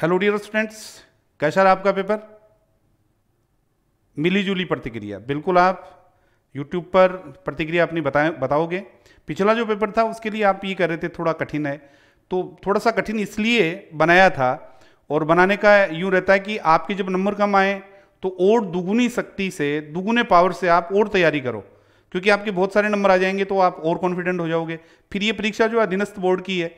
hello dear students कैसा रहा आपका पेपर मिलीजुली प्रतिक्रिया बिल्कुल आप यूट्यूब पर प्रतिक्रिया अपनी बताए बताओगे पिछला जो पेपर था उसके लिए आप ये कर रहे थे थोड़ा कठिन है तो थोड़ा सा कठिन इसलिए बनाया था और बनाने का यूँ रहता है कि आपके जब नंबर कम आए तो और दुगुनी शक्ति से दुगुने पावर से आप और तैयारी करो क्योंकि आपके बहुत सारे नंबर आ जाएंगे तो आप और कॉन्फिडेंट हो जाओगे फिर ये परीक्षा जो अधीनस्थ बोर्ड की है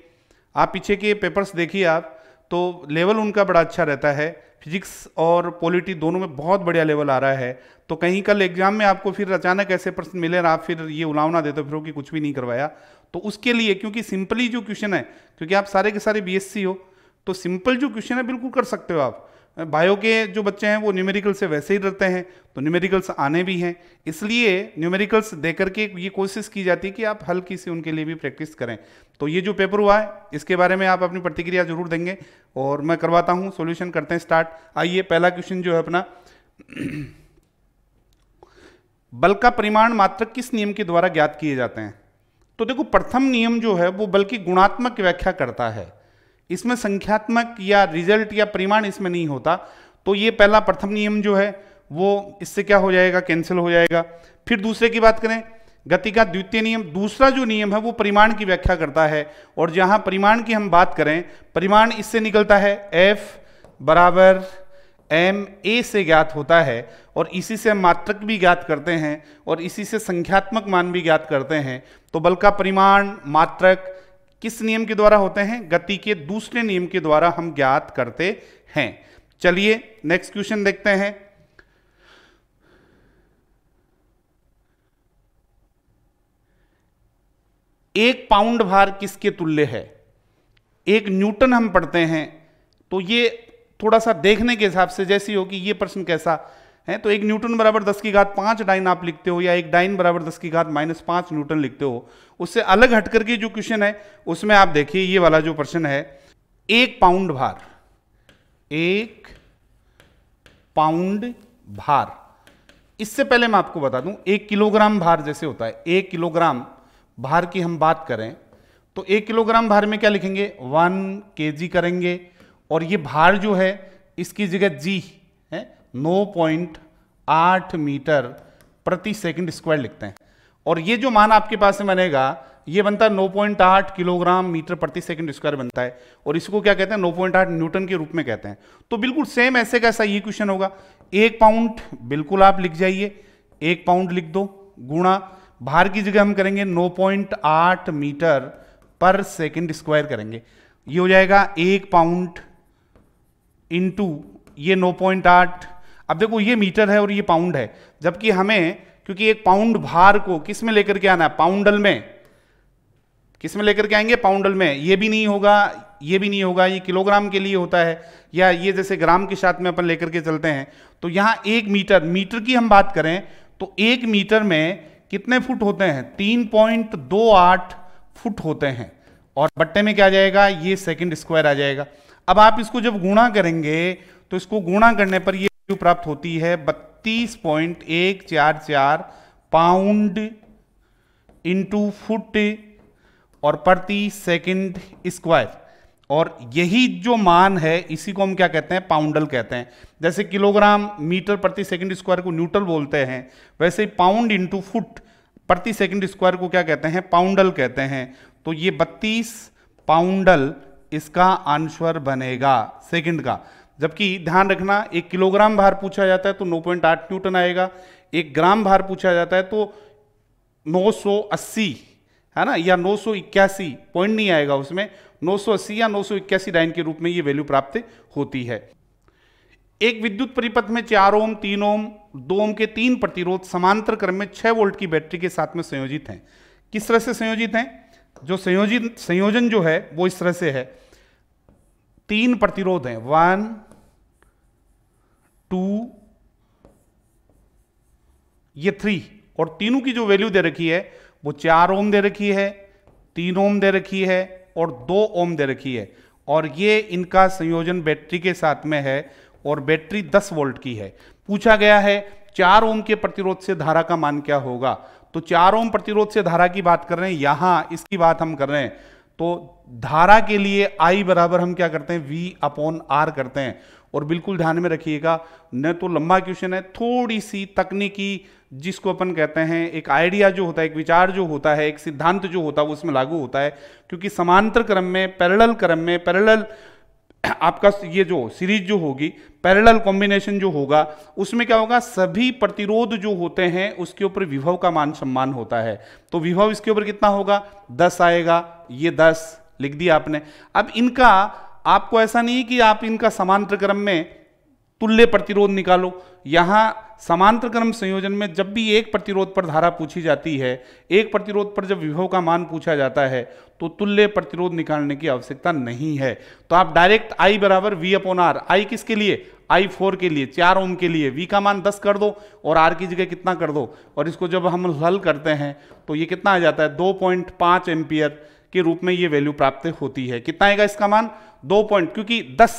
आप पीछे के पेपर्स देखिए आप तो लेवल उनका बड़ा अच्छा रहता है फिजिक्स और पॉलिटी दोनों में बहुत बढ़िया लेवल आ रहा है तो कहीं कल एग्जाम में आपको फिर अचानक ऐसे प्रश्न मिले और आप फिर ये उलावना देते फिर कि कुछ भी नहीं करवाया तो उसके लिए क्योंकि सिंपली जो क्वेश्चन है क्योंकि आप सारे के सारे बीएससी हो तो सिंपल जो क्वेश्चन है बिल्कुल कर सकते हो आप बायो के जो बच्चे हैं वो न्यूमेरिकल से वैसे ही डरते हैं तो न्यूमेरिकल्स आने भी हैं इसलिए न्यूमेरिकल्स दे करके ये कोशिश की जाती है कि आप हल्की सी उनके लिए भी प्रैक्टिस करें तो ये जो पेपर हुआ है इसके बारे में आप अपनी प्रतिक्रिया जरूर देंगे और मैं करवाता हूँ सोल्यूशन करते हैं स्टार्ट आइए पहला क्वेश्चन जो है अपना बल का परिमाण मात्र किस नियम के द्वारा ज्ञात किए जाते हैं तो देखो प्रथम नियम जो है वो बल्कि गुणात्मक व्याख्या करता है इसमें संख्यात्मक या रिजल्ट या परिमाण इसमें नहीं होता तो ये पहला प्रथम नियम जो है वो इससे क्या हो जाएगा कैंसिल हो जाएगा फिर दूसरे की बात करें गति का द्वितीय नियम दूसरा जो नियम है वो परिमाण की व्याख्या करता है और जहां परिमाण की हम बात करें परिमाण इससे निकलता है एफ बराबर एम ए से ज्ञात होता है और इसी से हम मात्रक भी ज्ञात करते हैं और इसी से संख्यात्मक मान भी ज्ञात करते हैं तो बल का परिमाण मात्रक किस नियम के द्वारा होते हैं गति के दूसरे नियम के द्वारा हम ज्ञात करते हैं चलिए नेक्स्ट क्वेश्चन देखते हैं एक पाउंड भार किसके तुल्य है एक न्यूटन हम पढ़ते हैं तो ये थोड़ा सा देखने के हिसाब से जैसी होगी ये प्रश्न कैसा हैं तो एक न्यूटन बराबर दस की घात पांच डाइन आप लिखते हो या एक डाइन बराबर दस की घात माइनस पांच न्यूटन लिखते हो उससे अलग हटकर के जो क्वेश्चन है उसमें आप देखिए ये वाला जो प्रश्न है एक पाउंड भार एक पाउंड भार इससे पहले मैं आपको बता दूं एक किलोग्राम भार जैसे होता है एक किलोग्राम भार की हम बात करें तो एक किलोग्राम भार में क्या लिखेंगे वन के करेंगे और ये भार जो है इसकी जगह जी है 9.8 मीटर प्रति सेकंड स्क्वायर लिखते हैं और ये जो मान आपके पास में बनेगा ये बनता है 9.8 किलोग्राम मीटर प्रति सेकंड स्क्वायर बनता है और इसको क्या कहते हैं 9.8 न्यूटन के रूप में कहते हैं तो बिल्कुल सेम ऐसे का ऐसा ये क्वेश्चन होगा एक पाउंड बिल्कुल आप लिख जाइए एक पाउंड लिख दो गुणा भार की जगह हम करेंगे 9.8 मीटर पर सेकंड स्क्वायर करेंगे ये हो जाएगा एक पाउंड इंटू ये आठ अब देखो ये मीटर है और ये पाउंड है जबकि हमें क्योंकि एक पाउंड भार को किस में लेकर के आना है पाउंडल में किस में लेकर के आएंगे पाउंडल में ये भी नहीं होगा ये भी नहीं होगा ये किलोग्राम के लिए होता है या ये जैसे ग्राम के साथ में अपन लेकर के चलते हैं तो यहाँ एक मीटर मीटर की हम बात करें तो एक मीटर में कितने फुट होते हैं तीन पॉइंट दो आठ फुट होते हैं और बट्टे में क्या आ जाएगा ये सेकंड स्क्वायर आ जाएगा अब आप इसको जब गुणा करेंगे तो इसको गुणा करने पर ये प्राप्त होती है बत्तीस पॉइंट एक चार चार पाउंड इंटू फुट और प्रति सेकंड स्क्वायर और यही जो मान है इसी को हम क्या कहते हैं पाउंडल कहते हैं जैसे किलोग्राम मीटर प्रति सेकंड स्क्वायर को न्यूट्रल बोलते हैं वैसे पाउंड इंटू फुट प्रति सेकंड स्क्वायर को क्या कहते हैं पाउंडल कहते हैं तो ये बत्तीस पाउंडल इसका आंसर बनेगा सेकंड का जबकि ध्यान रखना एक किलोग्राम भार पूछा जाता है तो 9.8 न्यूटन आएगा एक ग्राम भार पूछा जाता है तो 980 है ना या नौ पॉइंट नहीं आएगा उसमें 980 या इक्यासी डाइन के रूप में ये वैल्यू प्राप्त होती है एक विद्युत परिपथ में चार ओम तीन ओम दो ओम के तीन प्रतिरोध समांतर क्रम में छह वोल्ट की बैटरी के साथ में संयोजित हैं किस तरह से संयोजित हैं जो संयोजित संयोजन जो है वो इस तरह से है तीन प्रतिरोध हैं वन टू ये थ्री और तीनों की जो वैल्यू दे रखी है वो चार ओम दे रखी है तीन ओम दे रखी है और दो ओम दे रखी है और ये इनका संयोजन बैटरी के साथ में है और बैटरी 10 वोल्ट की है पूछा गया है चार ओम के प्रतिरोध से धारा का मान क्या होगा तो चार ओम प्रतिरोध से धारा की बात कर रहे हैं यहां इसकी बात हम कर रहे हैं तो धारा के लिए I बराबर हम क्या करते हैं V अपॉन R करते हैं और बिल्कुल ध्यान में रखिएगा न तो लंबा क्वेश्चन है थोड़ी सी तकनीकी जिसको अपन कहते हैं एक आइडिया जो होता है एक विचार जो होता है एक सिद्धांत जो होता है वो उसमें लागू होता है क्योंकि समांतर क्रम में पैरेलल क्रम में पैरेलल आपका ये जो सीरीज जो होगी पैरेलल कॉम्बिनेशन जो होगा उसमें क्या होगा सभी प्रतिरोध जो होते हैं उसके ऊपर विभव का मान सम्मान होता है तो विभव इसके ऊपर कितना होगा दस आएगा ये दस लिख दिया आपने अब इनका आपको ऐसा नहीं कि आप इनका समांतर क्रम में तुल्य प्रतिरोध निकालो यहां समांतर क्रम संयोजन में जब भी एक प्रतिरोध पर धारा पूछी जाती है एक प्रतिरोध पर जब विभव का मान पूछा जाता है तो तुल्य प्रतिरोध निकालने की आवश्यकता नहीं है तो आप डायरेक्ट I बराबर वी अपॉन आर आई किसके लिए आई फोर के लिए चार ओम के लिए वी का मान दस कर दो और आर की जगह कितना कर दो और इसको जब हम हल करते हैं तो ये कितना आ जाता है दो पॉइंट एम्पियर के रूप में ये वैल्यू प्राप्त होती है कितना आएगा इसका मान दो पॉइंट क्योंकि दस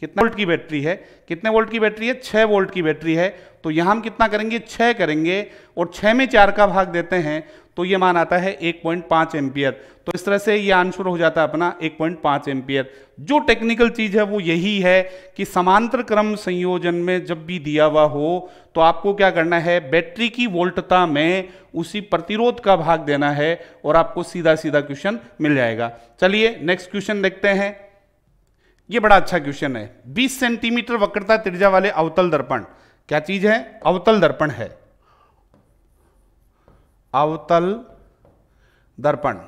कितना वोल्ट की बैटरी है कितने वोल्ट की बैटरी है छः वोल्ट की बैटरी है तो यहाँ हम कितना करेंगे छः करेंगे और छः में चार का भाग देते हैं तो ये मान आता है 1.5 पॉइंट एम्पियर तो इस तरह से ये आंसर हो जाता है अपना 1.5 पॉइंट एम्पियर जो टेक्निकल चीज है वो यही है कि समांतर क्रम संयोजन में जब भी दिया हुआ हो तो आपको क्या करना है बैटरी की वोल्टता में उसी प्रतिरोध का भाग देना है और आपको सीधा सीधा क्वेश्चन मिल जाएगा चलिए नेक्स्ट क्वेश्चन देखते हैं ये बड़ा अच्छा क्वेश्चन है 20 सेंटीमीटर वक्रता त्रिज्या वाले अवतल दर्पण क्या चीज है अवतल दर्पण है अवतल दर्पण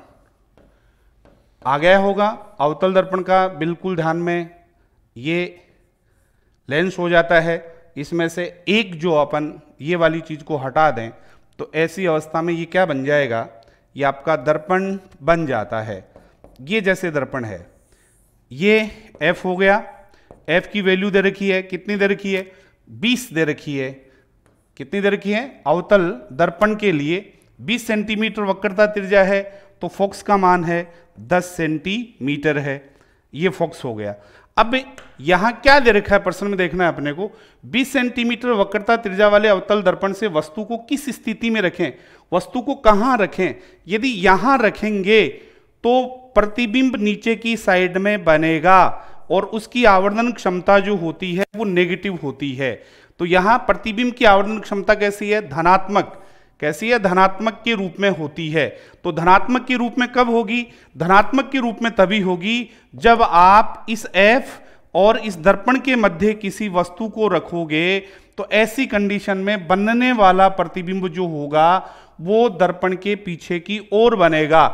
आ गया होगा अवतल दर्पण का बिल्कुल ध्यान में ये लेंस हो जाता है इसमें से एक जो अपन ये वाली चीज़ को हटा दें तो ऐसी अवस्था में ये क्या बन जाएगा ये आपका दर्पण बन जाता है ये जैसे दर्पण है ये f हो गया f की वैल्यू दे रखी है कितनी दे रखी है 20 दे रखी है कितनी दे रखी है अवतल दर्पण के लिए 20 सेंटीमीटर वक्रता त्रिज्या है तो फोक्स का मान है 10 सेंटीमीटर है ये फोक्स हो गया अब यहाँ क्या दे रखा है प्रश्न में देखना है अपने को 20 सेंटीमीटर वक्रता त्रिज्या वाले अवतल दर्पण से वस्तु को किस स्थिति में रखें वस्तु को कहाँ रखें यदि यहाँ रखेंगे तो प्रतिबिंब नीचे की साइड में बनेगा और उसकी आवर्धन क्षमता जो होती है वो नेगेटिव होती है तो यहाँ प्रतिबिंब की आवर्धन क्षमता कैसी है धनात्मक कैसी है धनात्मक के रूप में होती है तो धनात्मक के रूप में कब होगी धनात्मक के रूप में तभी होगी जब आप इस एफ और इस दर्पण के मध्य किसी वस्तु को रखोगे तो ऐसी कंडीशन में बनने वाला प्रतिबिंब जो होगा वो दर्पण के पीछे की ओर बनेगा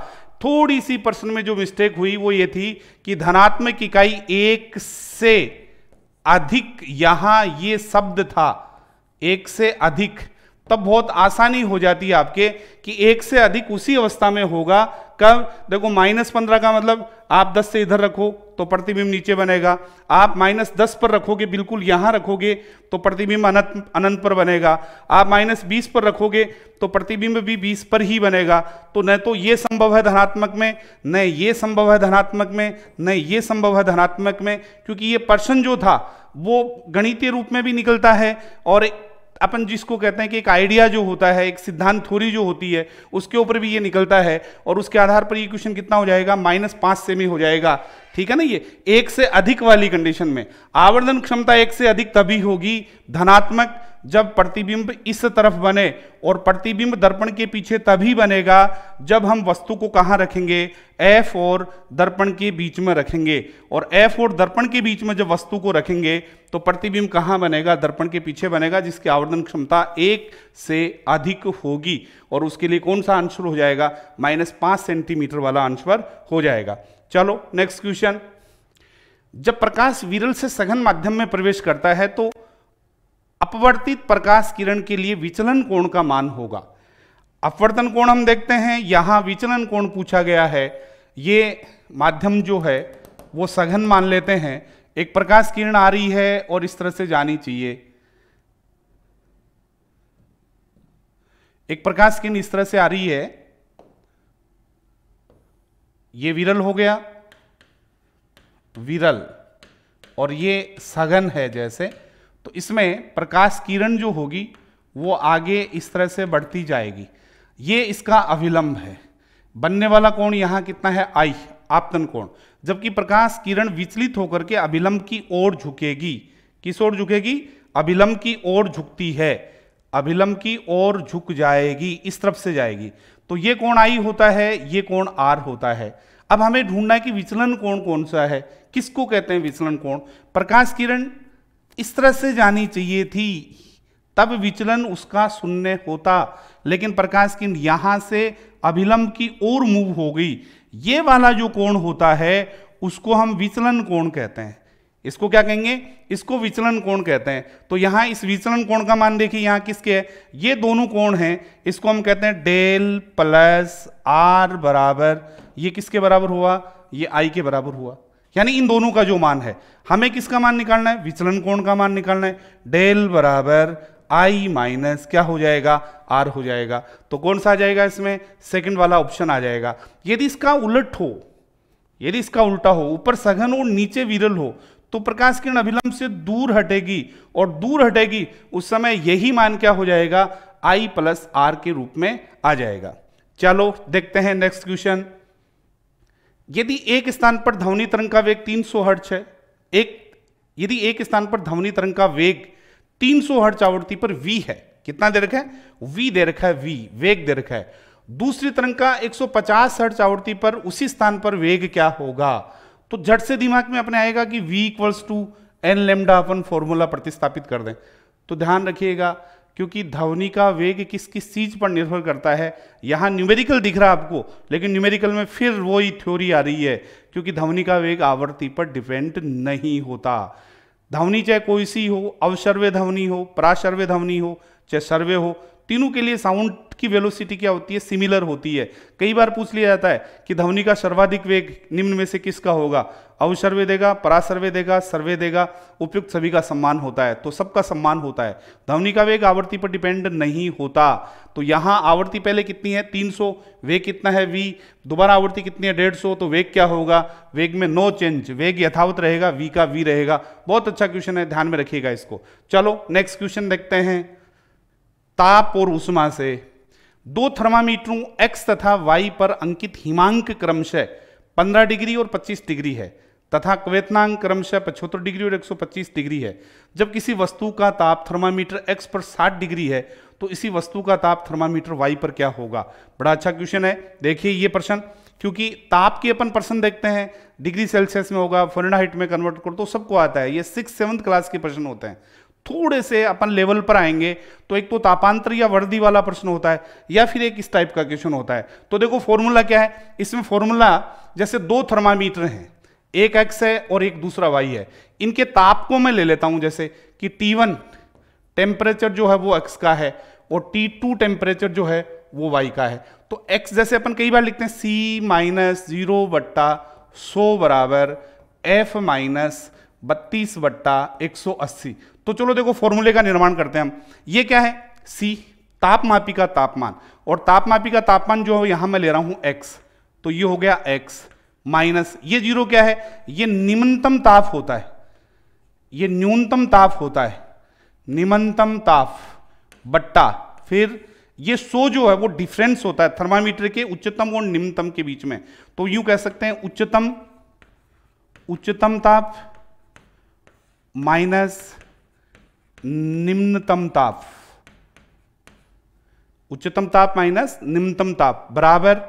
थोड़ी सी प्रश्न में जो मिस्टेक हुई वो ये थी कि धनात्मक इकाई एक से अधिक यहां ये शब्द था एक से अधिक तब बहुत आसानी हो जाती है आपके कि एक से अधिक उसी अवस्था में होगा कब देखो माइनस पंद्रह का मतलब आप दस से इधर रखो तो प्रतिबिंब नीचे बनेगा आप माइनस दस पर रखोगे बिल्कुल यहाँ रखोगे तो प्रतिबिंब अनंत अनंत पर बनेगा आप माइनस बीस पर रखोगे तो प्रतिबिंब भी बीस पर ही बनेगा तो न तो ये संभव है धनात्मक में न ये संभव है धनात्मक में न ये संभव है धनात्मक में क्योंकि ये पर्सन जो था वो गणितीय रूप में भी निकलता है और अपन जिसको कहते हैं कि एक आइडिया जो होता है एक सिद्धांत थोड़ी जो होती है उसके ऊपर भी ये निकलता है और उसके आधार पर ये क्वेश्चन कितना हो जाएगा माइनस पाँच सेमी हो जाएगा ठीक है ना ये एक से अधिक वाली कंडीशन में आवर्धन क्षमता एक से अधिक तभी होगी धनात्मक जब प्रतिबिंब इस तरफ बने और प्रतिबिंब दर्पण के पीछे तभी बनेगा जब हम वस्तु को कहाँ रखेंगे एफ और दर्पण के बीच में रखेंगे और एफ और दर्पण के बीच में जब वस्तु को रखेंगे तो प्रतिबिंब कहाँ बनेगा दर्पण के पीछे बनेगा जिसकी आवर्धन क्षमता एक से अधिक होगी और उसके लिए कौन सा आंसर हो जाएगा माइनस पाँच सेंटीमीटर वाला आंसर हो जाएगा चलो नेक्स्ट क्वेश्चन जब प्रकाश विरल से सघन माध्यम में प्रवेश करता है तो अपवर्तित प्रकाश किरण के लिए विचलन कोण का मान होगा अपवर्तन कोण हम देखते हैं यहां विचलन कोण पूछा गया है ये माध्यम जो है वो सघन मान लेते हैं एक प्रकाश किरण आ रही है और इस तरह से जानी चाहिए एक प्रकाश किरण इस तरह से आ रही है ये विरल हो गया विरल और ये सघन है जैसे तो इसमें प्रकाश किरण जो होगी वो आगे इस तरह से बढ़ती जाएगी ये इसका अविलंब है बनने वाला कोण यहाँ कितना है आई आपतन कोण जबकि प्रकाश किरण विचलित होकर के अभिलंब की ओर झुकेगी किस ओर झुकेगी अभिलंब की ओर झुकती है अभिलंब की ओर झुक जाएगी इस तरफ से जाएगी तो ये कोण आई होता है ये कोण आर होता है अब हमें ढूंढना है कि विचलन कोण कौन सा है किसको कहते हैं विचलन कोण प्रकाश किरण इस तरह से जानी चाहिए थी तब विचलन उसका शून्य होता लेकिन प्रकाश किरण यहाँ से अभिलंब की ओर मूव हो गई ये वाला जो कोण होता है उसको हम विचलन कोण कहते हैं इसको क्या कहेंगे इसको विचलन कोण कहते हैं तो यहां इस विचलन कोण का मान देखिए यहां किसके है ये दोनों कोण हैं इसको हम कहते हैं डेल प्लस आर बराबर ये किसके बराबर हुआ ये आई के बराबर हुआ यानी इन दोनों का जो मान है हमें किसका मान निकालना है विचलन कोण का मान निकालना है डेल बराबर आई माइनस क्या हो जाएगा आर हो जाएगा तो कौन सा आ जाएगा इसमें सेकंड वाला ऑप्शन आ जाएगा यदि इसका उलट हो यदि इसका उल्टा हो ऊपर सघन और नीचे विरल हो तो प्रकाश किरण अभिलंब से दूर हटेगी और दूर हटेगी उस समय यही मान क्या हो जाएगा आई प्लस आर के रूप में आ जाएगा चलो देखते हैं नेक्स्ट क्वेश्चन यदि एक स्थान पर ध्वनि तरंग का वेग 300 सौ हर्च है एक यदि एक स्थान पर ध्वनि तरंग का वेग 300 सौ हर्च आवृत्ति पर v है कितना दे रखा है v दे रखा है v वेग दे रखा है दूसरी तरंग का 150 सौ हर्च आवृत्ति पर उसी स्थान पर वेग क्या होगा तो झट से दिमाग में अपने आएगा कि V equals to N lambda अपन फॉर्मूला प्रतिस्थापित कर दें तो ध्यान रखिएगा क्योंकि ध्वनि का वेग किस किस चीज़ पर निर्भर करता है यहाँ न्यूमेरिकल दिख रहा है आपको लेकिन न्यूमेरिकल में फिर वही थ्योरी आ रही है क्योंकि ध्वनि का वेग आवर्ती पर डिपेंड नहीं होता ध्वनि चाहे कोई सी हो अवसर्वे ध्वनि हो पराशर्वे ध्वनि हो चाहे सर्वे हो तीनों के लिए साउंड की वेलोसिटी क्या होती है सिमिलर होती है कई बार पूछ लिया जाता है कि ध्वनि का सर्वाधिक वेग निम्न में से किसका होगा अवसर्वे देगा परासर्वे देगा सर्वे देगा उपयुक्त सभी का सम्मान होता है तो सबका सम्मान होता है ध्वनि का वेग आवृत्ति पर डिपेंड नहीं होता तो यहाँ आवृत्ति पहले कितनी है 300 वेग कितना है वी दोबारा आवृत्ति कितनी है डेढ़ तो वेग क्या होगा वेग में नो चेंज वेग यथावत रहेगा वी का वी रहेगा बहुत अच्छा क्वेश्चन है ध्यान में रखिएगा इसको चलो नेक्स्ट क्वेश्चन देखते हैं ताप और उष्मा से दो थर्मामीटरों एक्स तथा वाई पर अंकित हिमांक क्रमशः 15 डिग्री और 25 डिग्री है तथा क्वेतनांक क्रमशः पचहत्तर डिग्री और 125 डिग्री है जब किसी वस्तु का ताप थर्मामीटर एक्स पर 60 डिग्री है तो इसी वस्तु का ताप थर्मामीटर वाई पर क्या होगा बड़ा अच्छा क्वेश्चन है देखिए ये प्रश्न क्योंकि ताप की अपन प्रश्न देखते हैं डिग्री सेल्सियस में होगा फोरेनहाइट में कन्वर्ट कर तो सबको आता है ये सिक्स सेवन्थ क्लास के प्रश्न होते हैं थोड़े से अपन लेवल पर आएंगे तो एक तो तापांतर या वर्दी वाला प्रश्न होता है या फिर एक इस टाइप का क्वेश्चन होता है तो देखो फॉर्मूला क्या है इसमें फॉर्मूला जैसे दो थर्मामीटर हैं एक एक्स है और एक दूसरा वाई है इनके ताप को मैं ले लेता हूं जैसे कि टी वन टेम्परेचर जो है वो एक्स का है और टी टू टेम्परेचर जो है वो वाई का है तो एक्स जैसे अपन कई बार लिखते हैं सी माइनस जीरो बट्टा सो बराबर एफ माइनस बत्तीस बट्टा एक तो चलो देखो फॉर्मूले का निर्माण करते हैं हम ये क्या है सी तापमापी का तापमान और तापमापी का तापमान जो यहां मैं ले रहा हूं एक्स तो ये हो गया एक्स माइनस ये जीरो क्या है ये निम्नतम ताप होता है ये न्यूनतम ताप होता है निम्नतम ताप बट्टा फिर ये सो जो है वो डिफरेंस होता है थर्मामीटर के उच्चतम और निम्नतम के बीच में तो यूं कह सकते हैं उच्चतम उच्चतम ताप माइनस निम्नतम ताप उच्चतम ताप माइनस निम्नतम ताप बराबर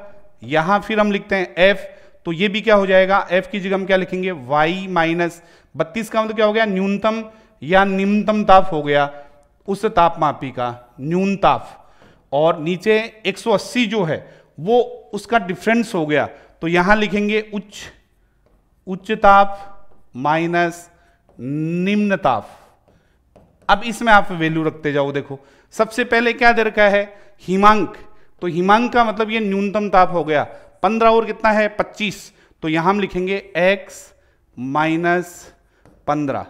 यहां फिर हम लिखते हैं एफ तो ये भी क्या हो जाएगा एफ की जगह हम क्या लिखेंगे वाई माइनस बत्तीस का मतलब क्या हो गया न्यूनतम या निम्नतम ताप हो गया उस तापमापी का न्यूनताप और नीचे 180 जो है वो उसका डिफरेंस हो गया तो यहां लिखेंगे उच्च उच्च ताप माइनस निम्न ताप अब इसमें आप वैल्यू रखते जाओ देखो सबसे पहले क्या दे रखा है हिमांक तो हिमांक का मतलब ये न्यूनतम ताप हो गया पंद्रह और कितना है पच्चीस तो यहां हम लिखेंगे एक्स माइनस पंद्रह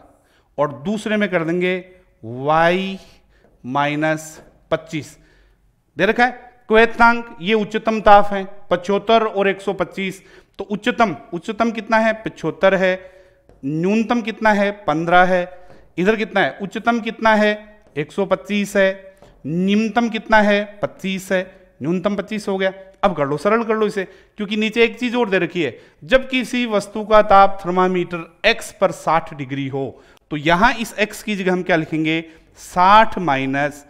और दूसरे में कर देंगे वाई माइनस पच्चीस दे रखा है तो क्वेतांक ये उच्चतम ताप है पचहत्तर और 125 तो उच्चतम उच्चतम कितना है पिछहत्तर है न्यूनतम कितना है 15 है इधर कितना है उच्चतम कितना है 125 है निम्नतम कितना है 25 है न्यूनतम 25 हो गया अब कर लो सरल कर लो इसे क्योंकि नीचे एक चीज और दे रखी है जब किसी वस्तु का ताप थर्मामीटर x पर 60 डिग्री हो तो यहां इस x की जगह हम क्या लिखेंगे 60 माइनस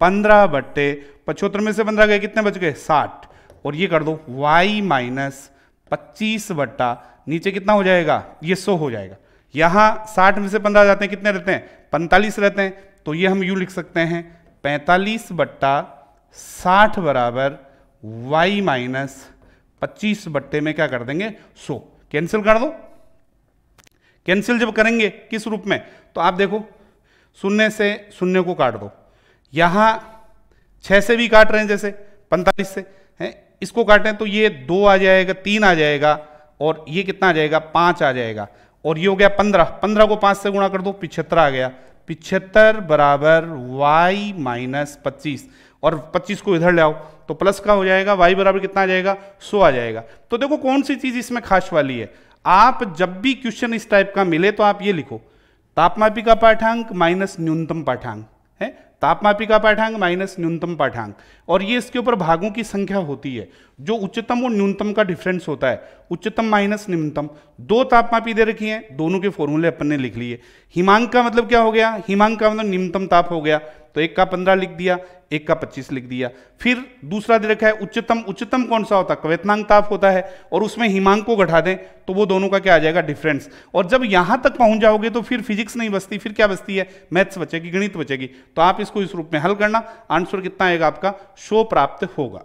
पंद्रह बट्टे पचहत्तर में से पंद्रह गए कितने बच गए साठ और ये कर दो y माइनस पच्चीस बट्टा नीचे कितना हो जाएगा ये सौ हो जाएगा यहाँ साठ में से पंद्रह जाते हैं कितने रहते हैं पैंतालीस रहते हैं तो ये हम यू लिख सकते हैं पैंतालीस बट्टा साठ बराबर वाई माइनस पच्चीस बट्टे में क्या कर देंगे सो कैंसिल कर दो कैंसिल जब करेंगे किस रूप में तो आप देखो शून्य से शून्य को काट दो यहाँ छः से भी काट रहे हैं जैसे पैंतालीस से हैं इसको काटें तो ये दो आ जाएगा तीन आ जाएगा और ये कितना आ जाएगा पाँच आ जाएगा और ये हो गया पंद्रह पंद्रह को पाँच से गुणा कर दो पिछहत्तर आ गया पिछहत्तर बराबर वाई माइनस पच्चीस और पच्चीस को इधर ले आओ तो प्लस का हो जाएगा वाई बराबर कितना आ जाएगा सो आ जाएगा तो देखो कौन सी चीज़ इसमें खास वाली है आप जब भी क्वेश्चन इस टाइप का मिले तो आप ये लिखो तापमापी का पाठांक माइनस न्यूनतम पाठांक है का पाठांक माइनस न्यूनतम पाठांक और ये इसके ऊपर भागों की संख्या होती है जो उच्चतम और न्यूनतम का डिफरेंस होता है उच्चतम माइनस न्यूनतम दो तापमापी दे रखी हैं दोनों के फॉर्मूले अपन ने लिख लिए हिमांक का मतलब क्या हो गया हिमांक का मतलब न्यूनतम ताप हो गया तो एक का पंद्रह लिख दिया एक का पच्चीस लिख दिया फिर दूसरा दे रखा है उच्चतम उच्चतम कौन सा होता है क्वेतनांग ताप होता है और उसमें हिमांक को घटा दें तो वो दोनों का क्या आ जाएगा डिफरेंस और जब यहां तक पहुंच जाओगे तो फिर फिजिक्स नहीं बचती फिर क्या बचती है मैथ्स बचेगी गणित बचेगी तो आप इसको इस रूप में हल करना आंसर कितना आएगा आपका शो प्राप्त होगा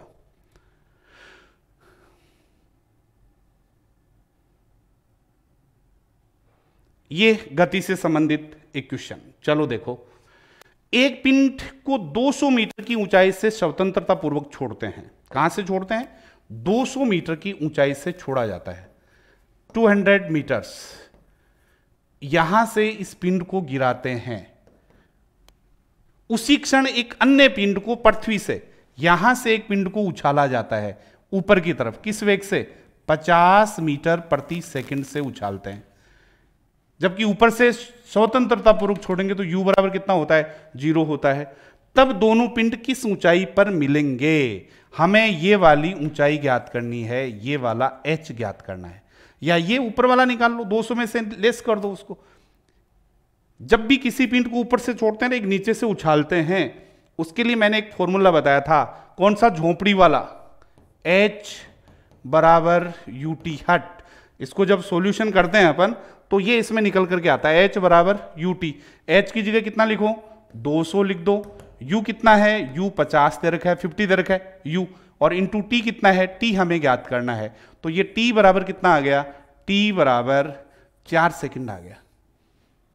ये गति से संबंधित एक क्वेश्चन चलो देखो एक पिंड को 200 मीटर की ऊंचाई से स्वतंत्रता पूर्वक छोड़ते हैं कहां से छोड़ते हैं 200 मीटर की ऊंचाई से छोड़ा जाता है 200 मीटर्स यहां से इस पिंड को गिराते हैं उसी क्षण एक अन्य पिंड को पृथ्वी से यहां से एक पिंड को उछाला जाता है ऊपर की तरफ किस वेग से 50 मीटर प्रति सेकंड से उछालते हैं जबकि ऊपर से स्वतंत्रता पूर्वक छोड़ेंगे तो u बराबर कितना होता है जीरो होता है तब दोनों पिंड किस ऊंचाई पर मिलेंगे हमें ये वाली ऊंचाई ज्ञात करनी है ये वाला h ज्ञात करना है या ये ऊपर वाला निकाल लो 200 में से लेस कर दो उसको जब भी किसी पिंड को ऊपर से छोड़ते हैं ना तो एक नीचे से उछालते हैं उसके लिए मैंने एक फॉर्मूला बताया था कौन सा झोंपड़ी वाला h बराबर यू टी हट इसको जब सॉल्यूशन करते हैं अपन तो ये इसमें निकल करके आता है एच बराबर यू टी एच की जगह कितना लिखो 200 लिख दो यू कितना है यू 50 दे रखा है 50 दे रखा है यू और इंटू टी कितना है टी हमें ज्ञात करना है तो ये टी बराबर कितना आ गया टी बराबर चार सेकंड आ गया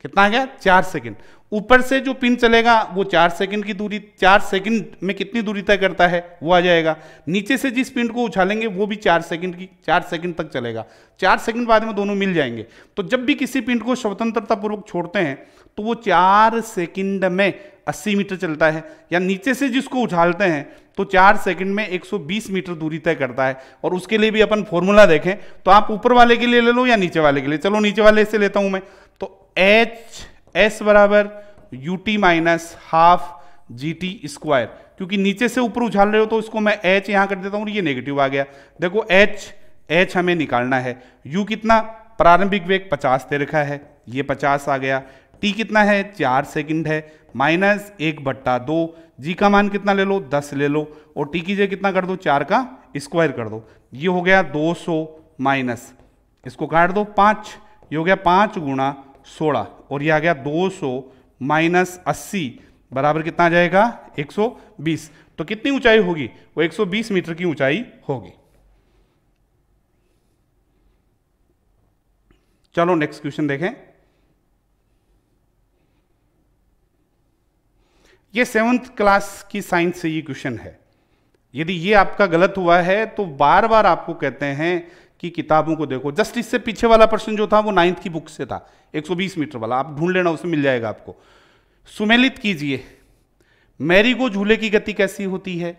कितना गया चार सेकंड ऊपर से जो पिन चलेगा वो चार सेकंड की दूरी चार सेकंड में कितनी दूरी तय करता है वो आ जाएगा नीचे से जिस पिन को उछालेंगे वो भी चार सेकंड की चार सेकंड तक चलेगा चार सेकंड बाद में दोनों मिल जाएंगे तो जब भी किसी पिन को स्वतंत्रतापूर्वक छोड़ते हैं तो वो चार सेकंड में अस्सी मीटर चलता है या नीचे से जिसको उछालते हैं तो चार सेकंड में 120 मीटर दूरी तय करता है और उसके लिए भी अपन फॉर्मूला देखें तो आप ऊपर वाले के लिए ले लो या नीचे वाले के लिए चलो नीचे वाले से लेता हूं मैं एच एस बराबर U T minus half G T square क्योंकि नीचे से ऊपर उछाल रहे हो तो इसको मैं एच यहाँ कर देता हूँ ये नेगेटिव आ गया देखो एच एच हमें निकालना है यू कितना प्रारंभिक वेग पचास दे रखा है ये पचास आ गया टी कितना है चार सेकंड है माइनस एक बट्टा दो जी का मान कितना ले लो दस ले लो और टी की जगह कितना कर दो चार का स्क्वायर कर दो ये हो गया दो सौ माइनस इसको काट दो पाँच ये हो गया पाँच गुणा सोलह और ये आ गया दो सौ माइनस अस्सी बराबर कितना आ जाएगा 120 तो कितनी ऊंचाई होगी वो 120 मीटर की ऊंचाई होगी चलो नेक्स्ट क्वेश्चन देखें ये सेवंथ क्लास की साइंस से ये क्वेश्चन है यदि ये आपका गलत हुआ है तो बार बार आपको कहते हैं की किताबों को देखो जस्ट इससे पीछे वाला प्रश्न जो था वो नाइन्थ की बुक से था 120 मीटर वाला आप ढूंढ लेना उसे मिल जाएगा आपको सुमेलित कीजिए मैरी को झूले की गति कैसी होती है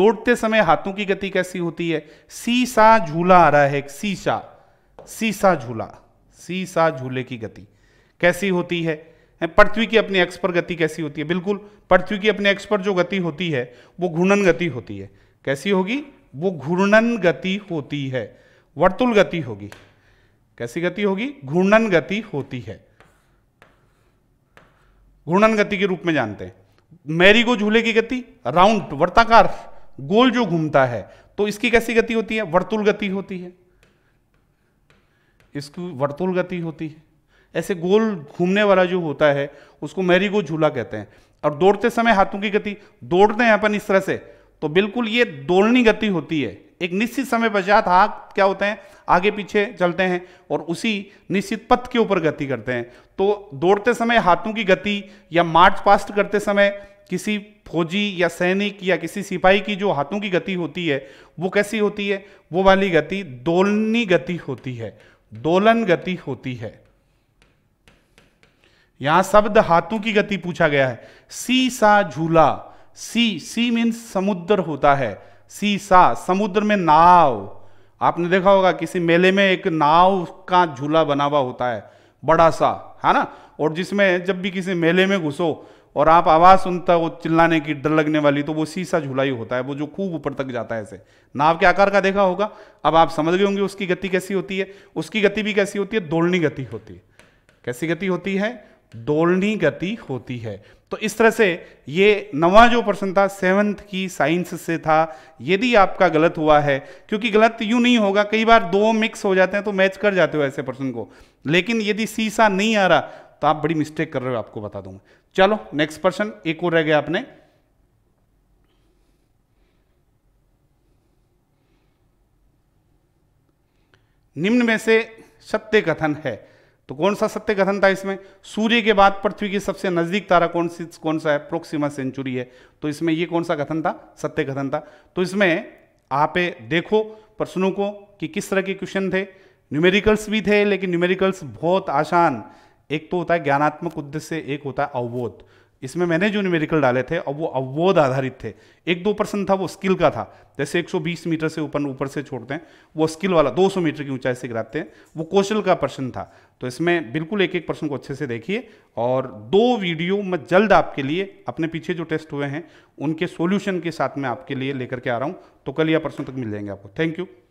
दौड़ते समय हाथों की गति कैसी होती है सीसा झूला आ रहा है सीसा सीसा झूला सीसा झूले की गति कैसी होती है पृथ्वी की अपनी एक्स पर गति कैसी होती है बिल्कुल पृथ्वी की अपने एक्स पर जो गति होती है वो घूर्णन गति होती है कैसी होगी वो घूर्णन गति होती है वर्तुल गति होगी कैसी गति होगी घूर्णन गति होती है घूर्णन गति के रूप में जानते हैं मैरी को झूले की गति राउंड वर्ताकार गोल जो घूमता है तो इसकी कैसी गति होती है वर्तुल गति होती है इसकी वर्तुल गति होती है ऐसे गोल घूमने वाला जो होता है उसको मैरी को झूला कहते हैं और दौड़ते समय हाथों की गति दौड़ते हैं अपन इस तरह से तो बिल्कुल ये दौड़नी गति होती है एक निश्चित समय पश्चात हाथ क्या होते हैं आगे पीछे चलते हैं और उसी निश्चित पथ के ऊपर गति करते हैं तो दौड़ते समय हाथों की गति या मार्च पास्ट करते समय किसी फौजी या सैनिक या किसी सिपाही की जो हाथों की गति होती है वो कैसी होती है वो वाली गति दोलनी गति होती है दोलन गति होती है यहां शब्द हाथों की गति पूछा गया है सी सा झूला सी सी मीन्स समुद्र होता है सीसा समुद्र में नाव आपने देखा होगा किसी मेले में एक नाव का झूला बना हुआ होता है बड़ा सा है ना और जिसमें जब भी किसी मेले में घुसो और आप आवाज़ सुनता हो चिल्लाने की डर लगने वाली तो वो सीसा झूला ही होता है वो जो खूब ऊपर तक जाता है ऐसे नाव के आकार का देखा होगा अब आप समझ गए होंगे उसकी गति कैसी होती है उसकी गति भी कैसी होती है दोलनी गति होती है कैसी गति होती है दोलनी गति होती है तो इस तरह से ये नवा जो प्रश्न था सेवंथ की साइंस से था यदि आपका गलत हुआ है क्योंकि गलत यूं नहीं होगा कई बार दो मिक्स हो जाते हैं तो मैच कर जाते हो ऐसे प्रश्न को लेकिन यदि सीसा नहीं आ रहा तो आप बड़ी मिस्टेक कर रहे हो आपको बता दूंगा चलो नेक्स्ट प्रश्न एक और रह गया आपने निम्न में से सत्य कथन है तो कौन सा सत्य कथन था इसमें सूर्य के बाद पृथ्वी की सबसे नज़दीक तारा कौन सी कौन सा है प्रोक्सीमा सेंचुरी है तो इसमें ये कौन सा कथन था सत्य कथन था तो इसमें आप देखो प्रश्नों को कि किस तरह के क्वेश्चन थे न्यूमेरिकल्स भी थे लेकिन न्यूमेरिकल्स बहुत आसान एक तो होता है ज्ञानात्मक उद्देश्य एक होता है अवबोध इसमें मैंने जो न्यूमेरिकल डाले थे और वो अवोध आधारित थे एक दो परसेंट था वो स्किल का था जैसे 120 मीटर से ऊपर ऊपर से छोड़ते हैं वो स्किल वाला 200 मीटर की ऊंचाई से गिराते हैं वो कौशल का प्रश्न था तो इसमें बिल्कुल एक एक पर्सन को अच्छे से देखिए और दो वीडियो मैं जल्द आपके लिए अपने पीछे जो टेस्ट हुए हैं उनके सोल्यूशन के साथ मैं आपके लिए लेकर के आ रहा हूँ तो कल या परसों तक मिल जाएंगे आपको थैंक यू